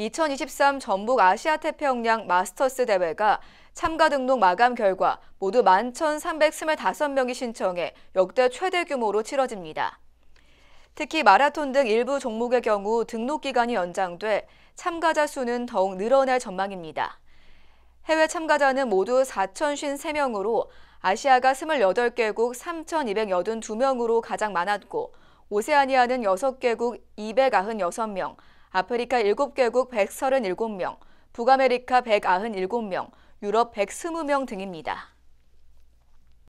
2023 전북 아시아태평양 마스터스 대회가 참가 등록 마감 결과 모두 11,325명이 신청해 역대 최대 규모로 치러집니다. 특히 마라톤 등 일부 종목의 경우 등록 기간이 연장돼 참가자 수는 더욱 늘어날 전망입니다. 해외 참가자는 모두 4,053명으로 아시아가 28개국 3,282명으로 가장 많았고 오세아니아는 6개국 296명, 아프리카 7개국 137명, 북아메리카 197명, 유럽 120명 등입니다.